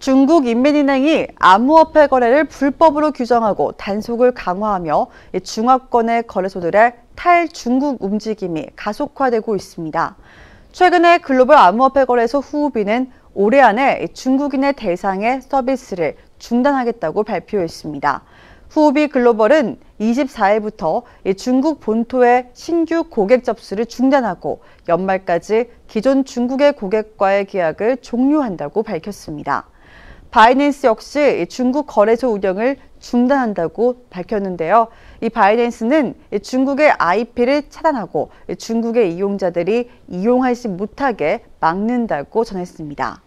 중국 인민은행이 암호화폐 거래를 불법으로 규정하고 단속을 강화하며 중화권의 거래소들의 탈중국 움직임이 가속화되고 있습니다. 최근에 글로벌 암호화폐 거래소 후우비는 올해 안에 중국인의 대상의 서비스를 중단하겠다고 발표했습니다. 후우비 글로벌은 24일부터 중국 본토의 신규 고객 접수를 중단하고 연말까지 기존 중국의 고객과의 계약을 종료한다고 밝혔습니다. 바이낸스 역시 중국 거래소 운영을 중단한다고 밝혔는데요. 이 바이낸스는 중국의 IP를 차단하고 중국의 이용자들이 이용하지 못하게 막는다고 전했습니다.